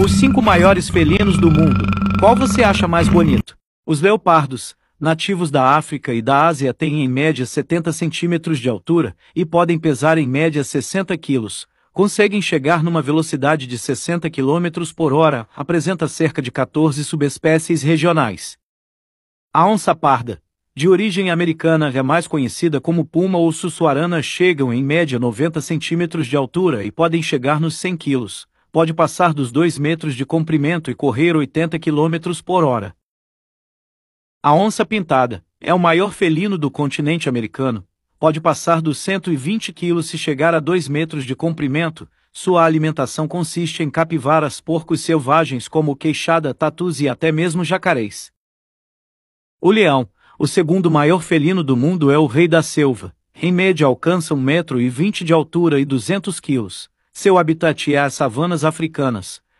Os cinco maiores felinos do mundo. Qual você acha mais bonito? Os leopardos, nativos da África e da Ásia, têm em média 70 centímetros de altura e podem pesar em média 60 quilos. Conseguem chegar numa velocidade de 60 km por hora, apresenta cerca de 14 subespécies regionais. A onça parda, de origem americana, é mais conhecida como puma ou sussuarana, chegam em média 90 centímetros de altura e podem chegar nos 100 quilos pode passar dos 2 metros de comprimento e correr 80 km por hora. A onça-pintada é o maior felino do continente americano, pode passar dos 120 quilos se chegar a 2 metros de comprimento. Sua alimentação consiste em capivaras, porcos selvagens como queixada, tatus e até mesmo jacarés. O leão, o segundo maior felino do mundo, é o rei da selva. Em média alcança 1,20m de altura e 200 quilos. Seu habitat é as savanas africanas,